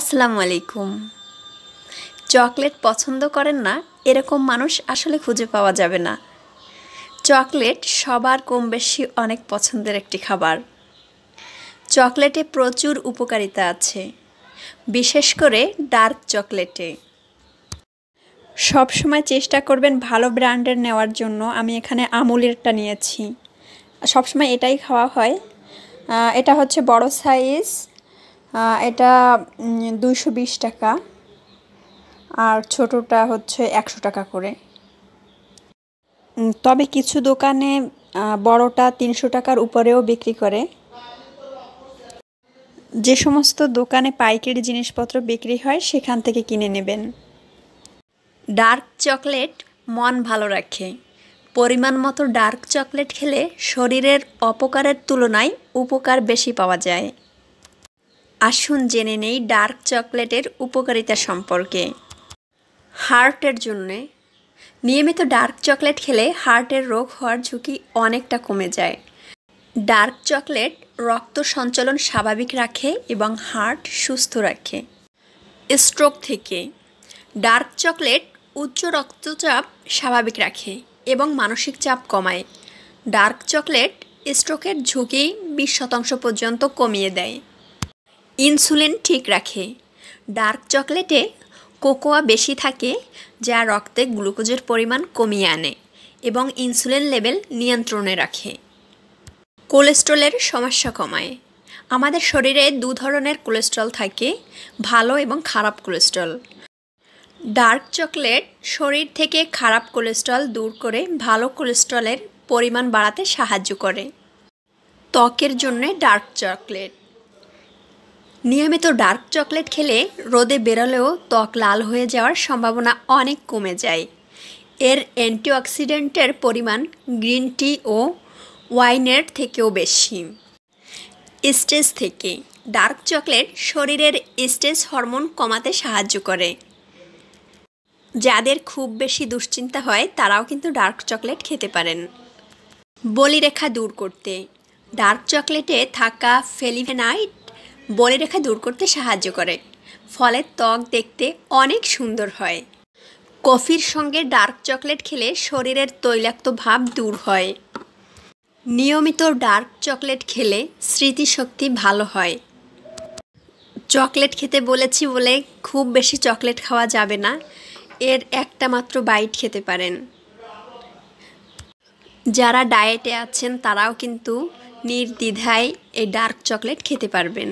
আসসালামু আলাইকুম চকলেট পছন্দ করেন না এরকম মানুষ আসলে খুঁজে পাওয়া যাবে না চকলেট সবার কম বেশি অনেক পছন্দের একটি খাবার চকলেটে প্রচুর উপকারিতা আছে বিশেষ করে ডার্ক চকলেটে সব সময় চেষ্টা করবেন ভালো ব্র্যান্ডের নেওয়ার জন্য আমি এখানে আমুলেরটা নিয়েছি সবসময় এটাই খাওয়া হয় এটা হচ্ছে বড় সাইজ এটা দুইশো বিশ টাকা আর ছোটোটা হচ্ছে একশো টাকা করে তবে কিছু দোকানে বড়টা তিনশো টাকার উপরেও বিক্রি করে যে সমস্ত দোকানে পাইকারি জিনিসপত্র বিক্রি হয় সেখান থেকে কিনে নেবেন ডার্ক চকলেট মন ভালো রাখে পরিমাণ মতো ডার্ক চকলেট খেলে শরীরের অপকারের তুলনায় উপকার বেশি পাওয়া যায় আসুন জেনে নেই ডার্ক চকলেটের উপকারিতা সম্পর্কে হার্টের জন্যে নিয়মিত ডার্ক চকলেট খেলে হার্টের রোগ হওয়ার ঝুঁকি অনেকটা কমে যায় ডার্ক চকলেট রক্ত সঞ্চালন স্বাভাবিক রাখে এবং হার্ট সুস্থ রাখে স্ট্রোক থেকে ডার্ক চকলেট উচ্চ রক্তচাপ স্বাভাবিক রাখে এবং মানসিক চাপ কমায় ডার্ক চকলেট স্ট্রোকের ঝুঁকি বিশ শতাংশ পর্যন্ত কমিয়ে দেয় ইনসুলিন ঠিক রাখে ডার্ক চকলেটে কোকোয়া বেশি থাকে যা রক্তে গ্লুকোজের পরিমাণ কমিয়ে আনে এবং ইনসুলিন লেভেল নিয়ন্ত্রণে রাখে কোলেস্ট্রলের সমস্যা কমায় আমাদের শরীরে দু ধরনের কোলেস্ট্রল থাকে ভালো এবং খারাপ কোলেস্ট্রল ডার্ক চকলেট শরীর থেকে খারাপ কোলেস্ট্রল দূর করে ভালো কোলেস্ট্রলের পরিমাণ বাড়াতে সাহায্য করে ত্বকের জন্য ডার্ক চকলেট নিয়মিত ডার্ক চকলেট খেলে রোদে বেরোলেও ত্বক লাল হয়ে যাওয়ার সম্ভাবনা অনেক কমে যায় এর অ্যান্টিঅক্সিডেন্টের পরিমাণ গ্রিন টি ও ওয়াইনের থেকেও বেশি স্টেজ থেকে ডার্ক চকলেট শরীরের স্টেজ হরমোন কমাতে সাহায্য করে যাদের খুব বেশি দুশ্চিন্তা হয় তারাও কিন্তু ডার্ক চকলেট খেতে পারেন বলিরেখা দূর করতে ডার্ক চকলেটে থাকা ফেলিভেনাইট বলে রেখা দূর করতে সাহায্য করে ফলে ত্বক দেখতে অনেক সুন্দর হয় কফির সঙ্গে ডার্ক চকলেট খেলে শরীরের তৈলাক্ত ভাব দূর হয় নিয়মিত ডার্ক চকলেট খেলে স্মৃতিশক্তি ভালো হয় চকলেট খেতে বলেছি বলে খুব বেশি চকলেট খাওয়া যাবে না এর একটা মাত্র বাইট খেতে পারেন যারা ডায়েটে আছেন তারাও কিন্তু নির্দ্বিধায় এই ডার্ক চকলেট খেতে পারবেন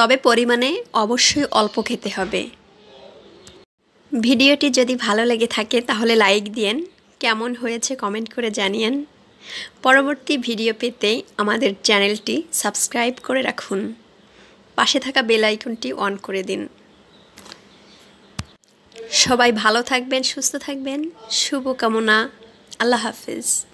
তবে পরিমাণে অবশ্যই অল্প খেতে হবে ভিডিওটি যদি ভালো লেগে থাকে তাহলে লাইক দিয়েন কেমন হয়েছে কমেন্ট করে জানিয়েন পরবর্তী ভিডিও পেতে আমাদের চ্যানেলটি সাবস্ক্রাইব করে রাখুন পাশে থাকা বেল আইকনটি অন করে দিন সবাই ভালো থাকবেন সুস্থ থাকবেন শুভকামনা আল্লাহ হাফিজ